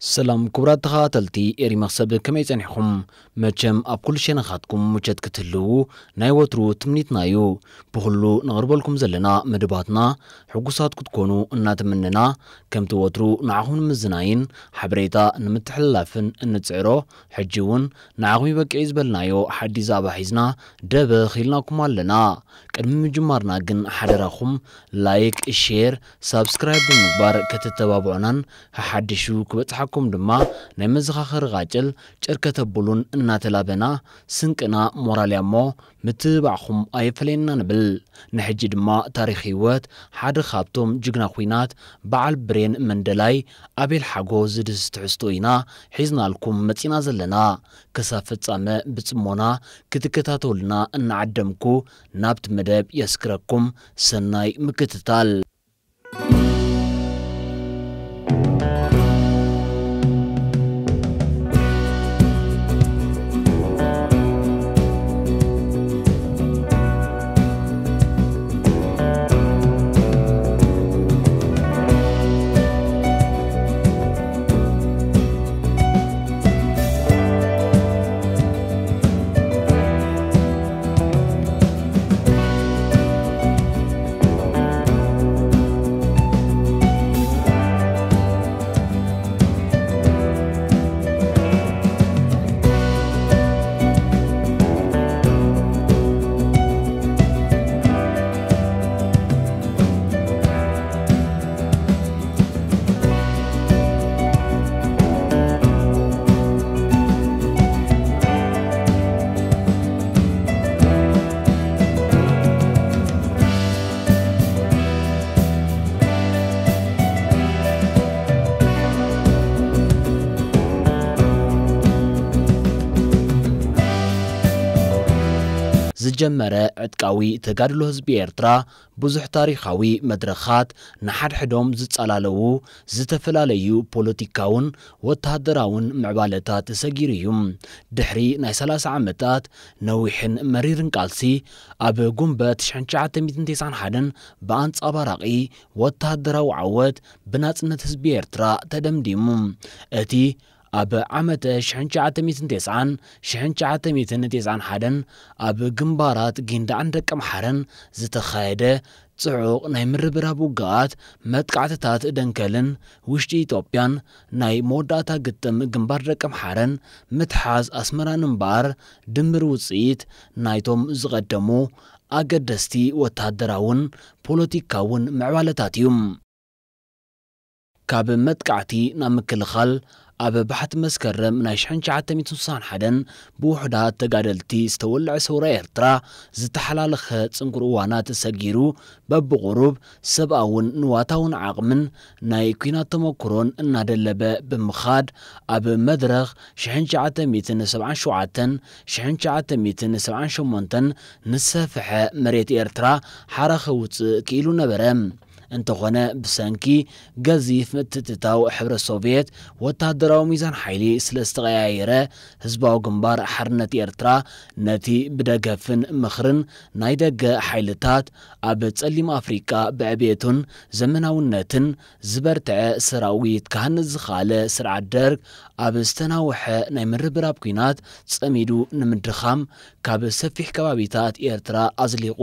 سلام كبرات خاتلتي إيري مخصب كميزان حكم مجم أب كل شيء نخاتكم مجد كتلو نايو ترو تمنيت نايو بخلو نغربو لكم زلنا مدباتنا حقوصات كتكونو ناتمننا كم توترو نعهون مزناين حبريتا نمتحلافن نتسعرو حجيون بك عزبال نايو حدي زابا حيزنا دابا خيلناكم لنا كدم مجمارنا قن حدراخم لايك شير سابسكرايب بالمقبار كتتبابعنا حدشو كبتحكم ንስኻትኩም ድማ ናይ መዘኻኸሪ ቓጭል ጨርከት ኣብሉን እናተላበና ስንቅና ሞራልያ እሞ ምትባዕኹም ኣየፈለየና ንብል ንሕጂ ድማ ታሪክ ህይወት ሓደ ካብቶም ጅግና ኩናት በዓል ብሬን መንደላይ ኣቤል ሓጎ ዝድስ ትሕዝቶ ኢና ሒዝናልኩም መጺና ዘለና ክሳብ ፍጻመ ብጽሞና ክትከታተሉና እናዓደምኩ ናብቲ መደብ የስክረኩም ሰናይ ምክትታል ዝጀመረ ዕጥቃዊ ተጋድሎ ህዝቢ ኤርትራ ብዙሕ ታሪኻዊ መድረኻት ንሓድሕዶም ዝጸላለዉ ዝተፈላለዩ ፖለቲካውን ወተሃደራውን ምዕባለታት ሰጊሩ እዩ ድሕሪ ናይ 30 ዓመታት ነዊሕን መሪርን ቃልሲ ኣብ ጉንበት 1991 ብኣንጸባራቒ ወተሃደራዊ ዓወት ብናጽነት ህዝቢ ኤርትራ ተደምዲሙ እቲ ኣብ ዓመተ 1990-1991 ኣብ ግንባራት ጊንዳኣን ደቀ መሓርን ዝተኻየደ ጽዑቕ ናይ ምርብራብ ውግኣት መጥቃዕትታት ደንከልን ውሽጢ ኢትዮጵያን ናይ መወዳእታ ግጥም ግንባር ደቀ ምሓርን ምትሓዝ ኣስመራን እምበኣር ድምር ውፅኢት ናይቶም ዝቐደሙ ኣገደስቲ ወታደራውን ፖለቲካውን ምዕባለታት እዩ ካብ መጥቃዕቲ ናብ ምክልኻል أبا بحت مسكرم نايشحن شعات ميتوسان حدن بوحدات تقادلتي استولع سورة إرترا زت حلال خط انقروانات سجيرو باب غروب سبعون نواتون عقمن نايكينا تمكرون نادلبا بمخاد أبا مدرغ شحن شعات ميتن سبعان شعاتن شحن شعات ميتن سبعان شمونتن نسفح مريت إرترا حرخ وتكيلو نبرم እንተኾነ ብሰንኪ ገዚፍ ምትእትታው ሕብረት ሶቪየት ወተሃደራዊ ሚዛን ሓይሊ ስለ ዝተቐያየረ ህዝባዊ ግንባር ሓርነት ኤርትራ ነቲ ብደገፍን ምኽርን ናይ ደገ ሓይልታት ኣብ ጸሊም ኣፍሪቃ ብዕብየቱን ዘመናውነትን ዝበርትዐ ሰራዊት ካህንፅ ዝኸኣለ ስርዓት ደርግ ኣብ ዝተናውሐ ናይ ምርብራብ ኩናት ጸሚዱ ንምድኻም ካብ ሰፊሕ ከባቢታት ኤርትራ ኣዝሊቑ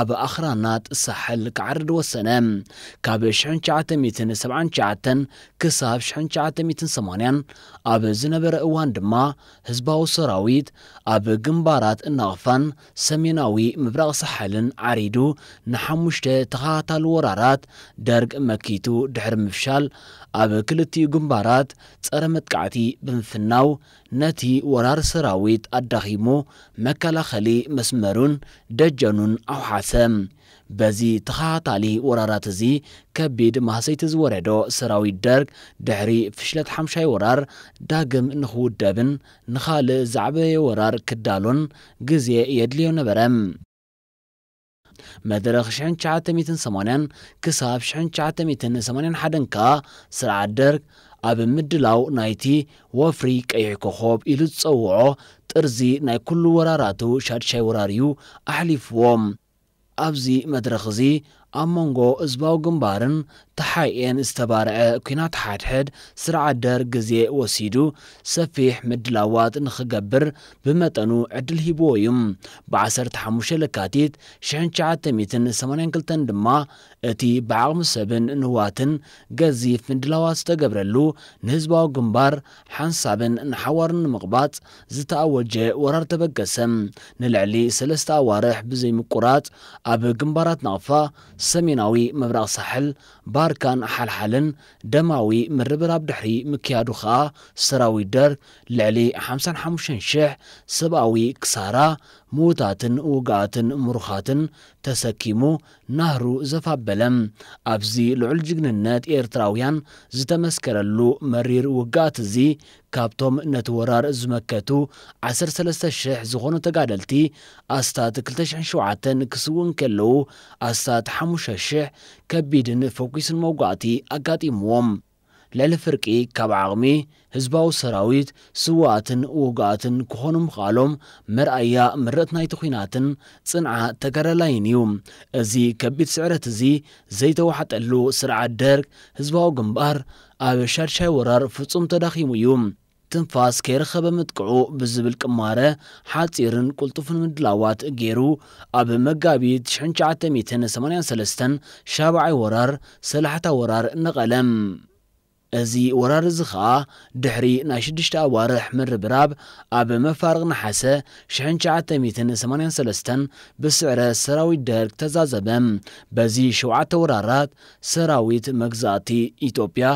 ኣብ ኣኽራናት እሳሕል ክዓርድ ወሰነ ካብ 1979 ክሳብ 1980 ኣብ ዝነበረ እዋን ድማ ህዝባዊ ሰራዊት ኣብ ግንባራት እናቕፋን ሰሜናዊ ምብራቕ ሳሓልን ዓሪዱ ንሓሙሽተ ተኸታታሊ ወራራት ደርግ መኪቱ ድሕሪ ምፍሻል ኣብ ክልቲኡ ግንባራት ጸረ መጥቃዕቲ ብምፍናው ነቲ ወራር ሰራዊት ኣዳኺሙ መከላኸሊ መስመሩን ደጀኑን ኣውሓሰ በዚ ተኸታታሊ ወራራት እዚ ከቢድ ማህሰይቲ ዝወረዶ ሰራዊት ደርግ ድሕሪ ፍሽለት ሓምሻይ ወራር ዳግም ንኽውደብን ንኻልእ ዛዕበየ ወራር ክዳሉን ግዜ የድልዮ ነበረ መድረኽ 1980 ክሳብ 1981 ከ ስርዓት ደርግ ኣብ ምድላው ናይቲ ወፍሪ ቀይሕ ኮኸብ ኢሉ ዝፀውዖ ጥርዚ ናይ ኩሉ ወራራቱ ሻድሻይ ወራር እዩ ኣሕሊፍዎም ኣብዚ መድረኽ እዚ ኣብ መንጎ ህዝባዊ ግንባርን ተሓኤን ዝተባርዐ ኩናት ሓድሕድ ስርዓደር ግዜ ወሲዱ ሰፊሕ ምድላዋት ንኽገብር ብመጠኑ ዕድል ሂብዎ እዩ ብ15 ለካቲት 982 ድማ እቲ ብዓቕሚ ሰብን ንዋትን ገዚፍ ምድላዋት ዝተገብረሉ ንህዝባዊ ግንባር ሓንሳብን ንሓዋርን ንምቕባፅ ዝተኣወጀ ወራር ተበገሰ ንልዕሊ ሰለስተ ኣዋርሕ ብዘይምቁራፅ ኣብ ግንባራት ናቕፋ ሰሜናዊ ምብራቕ ሳሕል ባርካን ሓልሓልን ደማዊ ምርብራብ ድሕሪ ምክያዱ ኸኣ ሰራዊት ደር ልዕሊ 55,000 ሰብኣዊ ክሳራ ሙዉታትን ውግኣትን ምሩኻትን ተሰኪሙ ናህሩ ዘፋበለ ኣብዚ ልዑል ጅግንነት ኤርትራውያን ዝተመስከረሉ መሪር ውግኣት እዚ ካብቶም ነቲ ወራር ዝመከቱ 13,000 ዝኾኑ ተጋደልቲ ኣስታት 207 ክስውን ከለዉ ኣስታት 5,000 ከቢድን ፈኲስን መውጋእቲ ኣጋጢምዎም ልዕሊ ፍርቂ ካብ ዓቕሚ ህዝባዊ ሰራዊት ስዋኣትን ውጋኣትን ክኾኑ ምኽኣሎም መርኣያ ምርት ናይቲ ኩናትን ጽንዓ ተገረላይን እዩ እዚ ከቢድ ስዕረት እዚ ዘይተዋሓጠሉ ስርዓት ደርግ ህዝባዊ ግንባር ኣብ ሻድሻይ ወራር ፍጹም ተዳኺሙ እዩ ትንፋስ ከይረኸበ ምጥቅዑ ብዝብል ቅማረ ሓፂርን ቅልጡፍን ምድላዋት ገይሩ ኣብ መጋቢት 1983 ሻብዓይ ወራር ሰላሕታ ወራር ነቐለም እዚ ወራር እዚ ኸኣ ድሕሪ ናይ 6 ኣዋርሕ ምርብራብ ኣብ መፋርቕ ናሓሰ 1983 ብስዕረ ሰራዊት ደርግ ተዛዘበ በዚ 7ተ ወራራት ሰራዊት መግዛእቲ ኢትዮጵያ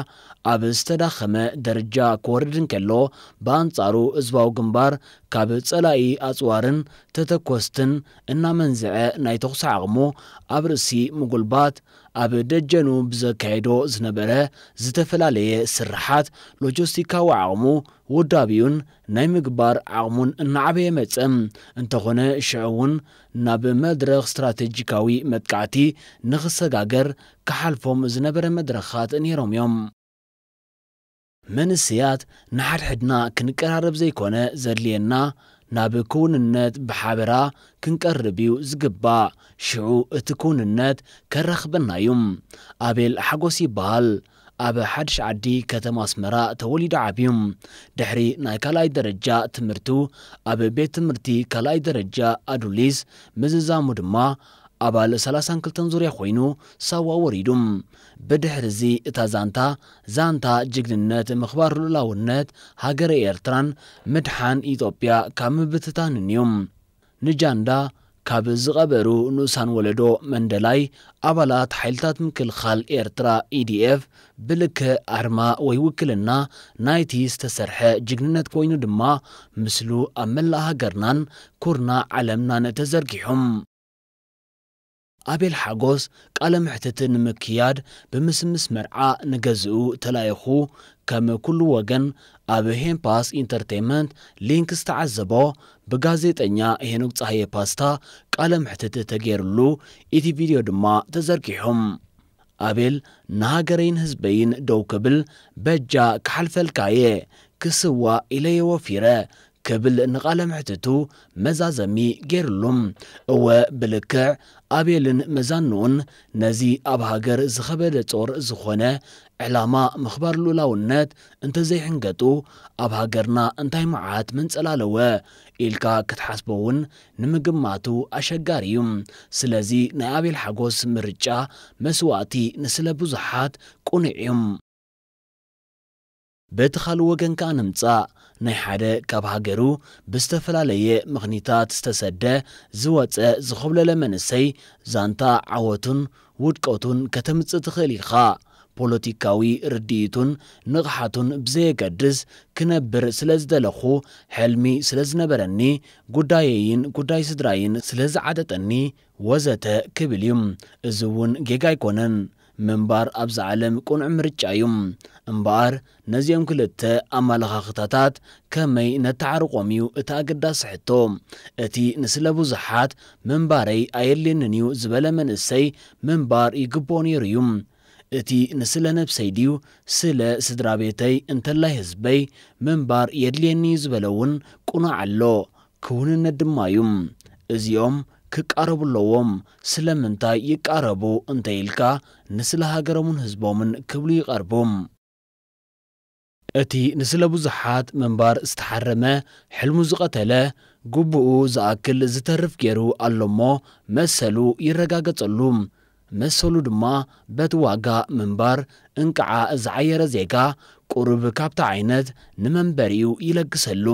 ኣብ ዝተዳኸመ ደረጃ ክወርድ እንከሎ ብኣንጻሩ ህዝባዊ ግንባር ካብ ጸላኢ ኣጽዋርን ተተኰስትን እናመንዝዐ ናይ ተኹስ ዓቕሙ ኣብ ርእሲ ምጉልባት ኣብ ደጀኑ ብዘካየዶ ዝነበረ ዝተፈላለየ ስራሓት ሎጂስቲካዊ ዓቕሙ ውዳብዩን ናይ ምግባር ዓቕሙን እናዓበየ መፅም እንተኾነ ሽዑ እውን ናብ መድረኽ እስትራቴጂካዊ መጥቃዕቲ ንኽሰጋገር ክሓልፎም ዝነበረ መድረኻት ነይሮም እዮም መንስያት ንሓድሕድና ክንቀራረብ ዘይኮነ ዘድልየና ናብ ክውንነት ብሓበራ ክንቀርብ እዩ ዝግባእ ሽዑ እቲ ክውንነት ከረኽበና እዩ ኣቤል ሓጎስ ይበሃል ኣብ ሓድሽ ዓዲ ከተማ ኣስመራ ተወሊዱ ዓብዩ ድሕሪ ናይ ካልኣይ ደረጃ ትምህርቱ ኣብ ቤት ትምህርቲ ካልኣይ ደረጃ ኣዱሊስ ምዝዛሙ ድማ ኣባል 30 ክልተን ዙርያ ኮይኑ ሳዋ ወሪዱ ብድሕር እዚ እታ ዛንታ ዛንታ ጅግንነት ምኽባር ልኡላውነት ሃገረ ኤርትራን ምድሓን ኢትዮጵያ ካብ ምብትታንን እዩ ንጃንዳ ካብ ዝቐበሩ ንኡሳን ወለዶ መንደላይ ኣባላት ሓይልታት ምክልኻል ኤርትራ ኢዲኤፍ ብልክ ኣርማ ወይ ውክልና ናይቲ ዝተሰርሐ ጅግንነት ኮይኑ ድማ ምስሉ ኣብ መላእ ሃገርናን ኩርና ዓለምናን ተዘርጊሖም ኣቤል ሓጎስ ቃለ ምሕትት ንምክያድ ብምስምስ መርዓ ንገዝኡ ተላይኹ ከም ኩሉ ወገን ኣብ ሄምፓስ ኢንተርቴንመንት ሊንክ ዝተዓዘቦ ብጋዜጠኛ ሄኖክ ፀሃየ ፓስታ ቃለ ምሕትት ተገይሩሉ እቲ ቪድዮ ድማ ተዘርጊሖም ኣቤል ንሃገረይን ህዝበይን ደው ክብል በጃ ክሓልፈልካየ ክስዋ ኢለየ ወፊረ ክብል ንቓለ ምሕትቱ መዛዘሚ ገይሩሉ እወ ብልክዕ ኣቤልን መዛንኡን ነዚ ኣብ ሃገር ዝኸበደ ጾር ዝኾነ ዕላማ ምኽባር ሉላውነት እንተዘይሕንገጡ ኣብ ሃገርና እንታይ መዓት መንጸላለወ ኢልካ ክትሓስቦ እውን ንምግማቱ ኣሸጋሪ እዩ ስለዚ ናይ ኣቤል ሓጎስ ምርጫ መስዋእቲ ንስለ ብዙሓት ቁኑዕ እዩ በቲ ኻልእ ወገን ከዓ ንምጻእ ናይ ሓደ ካብ ሃገሩ ብዝተፈላለየ ምኽኒታት ዝተሰደ ዝወፀ ዝኸብለለ መንእሰይ ዛንታ ዓወቱን ውድቀቱን ከተምጽእ ትኽእል ኢኻ ፖለቲካዊ ርድኢቱን ንቕሓቱን ብዘየገድስ ክነብር ስለ ዝደለኹ ሕልሚ ስለ ዝነበረኒ ጉዳየይን ጉዳይ ስድራይን ስለ ዝዓደጠኒ ወዘተ ክብል እዩ እዚ እውን ጌጋ ኣይኮነን منبار أبز عالم كون عمرج أيوم منبار نزيوم كلتة أمال خاختاتات كمي نتعر قوميو اتاقدا صحتوم اتي نسلبو زحات منباري أيلي ننيو زبالة من السي منبار يقبوني ريوم اتي نسلا نبسي ديو سلا سدرابيتي انتلاه هزبي منبار يدليني زبالون كون عالو كون ندمايوم ازيوم ክቃረቡለዎም ስለምንታይ ይቃረቡ እንተ ኢልካ ንስለ ሃገሮምን ህዝቦምን ክብሉ ይቐርቡ እቲ ንስለ ብዙሓት ምንባር ዝተሓረመ ሕልሙ ዝቐተለ ጉቡኡ ዝኣክል ዝተርፍ ገይሩ ኣሎ እሞ መሰሉ ይረጋገጸሉ መሰሉ ድማ በቲ ዋጋ ምንባር እንቅዓ ዝዓየረ ዜጋ ቁርብ ካብቲ ዓይነት ንመንበሪኡ ይለግሰሉ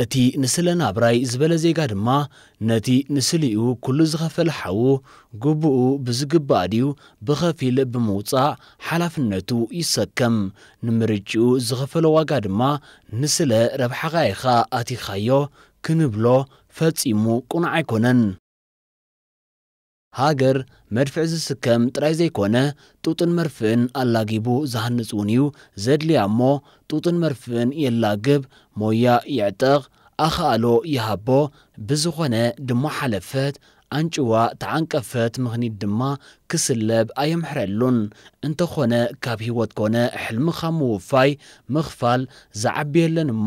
اتی نسل نابرای زبال زیگاد ما نتی نسلیو کل زغفل حاو گبو بزگبادیو بغفیل بموتع حلف نتو ایسکم نمرجو زغفل واگاد ما نسل ربح غایخا اتی خیو کنبلو فتیمو کنعی کنن ሃገር መድፍዕ ዝስከም ጥራይ ዘይኮነ ጡጥን መርፍእን ኣላጊቡ ዝሃንጽ እውን እዩ ዘድልያ እሞ ጡጥን መርፍእን የላግብ ሞያ ይዕጠቕ ኣኸኣሎ ይሃቦ ብዝኾነ ድሞ ሓለፈት ኣንጭዋ ተዓንቀፈት ምኽኒት ድማ ክስለብ ኣየምሕረሉን እንተኾነ ካብ ህይወት ኮነ ሕልሚ ካብ ምውፋይ ምኽፋል ዝዓብየለን እሞ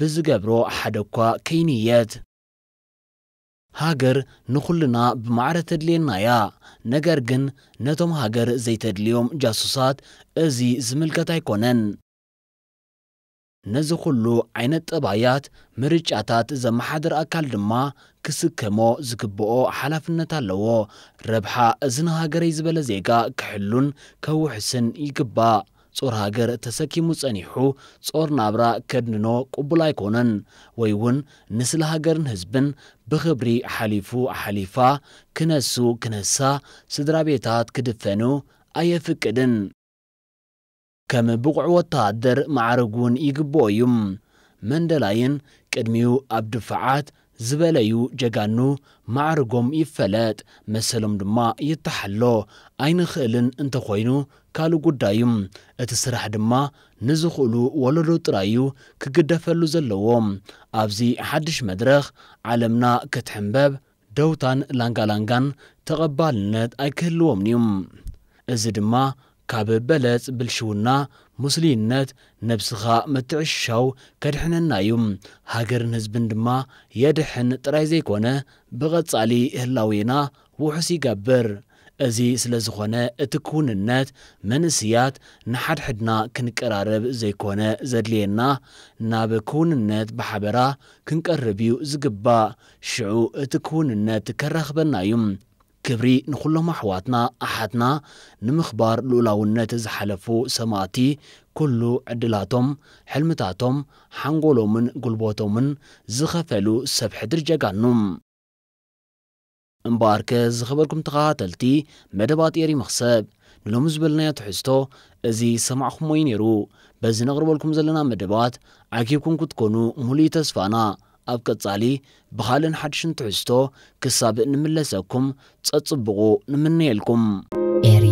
ብዝገብሮ ሓደ እኳ ከይንየት ሃገር ንኹልና ብማዕረ ተድልየና እያ ነገር ግን ነቶም ሃገር ዘይተድልዮም ጃሱሳት እዚ ዝምልከት ኣይኮነን ነዚ ዅሉ ዓይነት ጠባያት ምርጫታት ዘመሓድር ኣካል ድማ ክስከሞ ዝግብኦ ሓላፍነት ኣለዎ ረብሓ እዚ ንሃገረይ ዝበለ ዜጋ ክሕሉን ከውሕስን ይግባእ ጾር ሃገር ተሰኪሙ ጸኒሑ ጾር ናብራ ከድንኖ ቅቡል ኣይኮነን ወይ እውን ንስለ ሃገርን ህዝብን ብኽብሪ ሓሊፉ ሓሊፋ ክነሱ ክነሳ ስድራ ቤታት ክድፈኑ ኣየፍቅድን ከም ብቑዕ ወተሃደር ማዕርግ እውን ይግብኦ እዩ መንደላይን ቅድሚኡ ኣብ ድፍዓት ዝበለዩ ጀጋኑ ማዕርጎም ይፈለጥ መሰሎም ድማ ይተሓሎ ኣይንኽእልን እንተ ኮይኑ ካልእ ጉዳይ እዩ እቲ ስራሕ ድማ ንዝኽእሉ ወለዶ ጥራይ እዩ ክግደፈሉ ዘለዎም ኣብዚ ሓድሽ መድረኽ ዓለምና ክትሕምበብ ደውታን ላንጋላንጋን ተቐባልነት ኣይክህልዎምን እዩ እዚ ድማ ካብ በለፅ ብልሽውና ሙስሊምነት ነብስኻ ምትዕሻው ከድሕነና እዩ ሃገርን ህዝብን ድማ የድሕን ጥራይ ዘይኮነ ብቐጻሊ ህላዌና ውሑስ ይገብር እዚ ስለ ዝኾነ እቲ ክውንነት መንስያት ንሓድሕድና ክንቀራረብ ዘይኮነ ዘድልየና ናብ ክውንነት ብሓበራ ክንቀርብ እዩ ዝግባእ ሽዑ እቲ ክውንነት ከራኽበና እዩ ክብሪ ንኹሎም ኣሕዋትና ኣሓትና ንምኽባር ልኡላውነት ዝሓለፉ ሰማዕቲ ኩሉ ዕድላቶም ሕልምታቶም ሓንጎሎምን ጉልበቶምን ዝኸፈሉ ሰብ ሕድር ጀጋኑ እምበኣርከ ዝኸበርኩም ተኸታተልቲ መደብ ኣጥየር መኽሰብ ንሎሚ ዝበልናዮ ትሕዝቶ እዚ ሰማዕኹሞ እዩ ነይሩ በዚ ነቕርበልኩም ዘለና መደባት ዓኪብኩም ክትኮኑ ሙሉይ ተስፋና ኣብ ቀጻሊ ብኻልእን ሓድሽን ትሕዝቶ ክሳብ ንምለሰኩም ጸጽብቑ ንምንየልኩም ኤሪ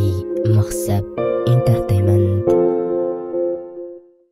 መኽሰብ ኢንተርቴን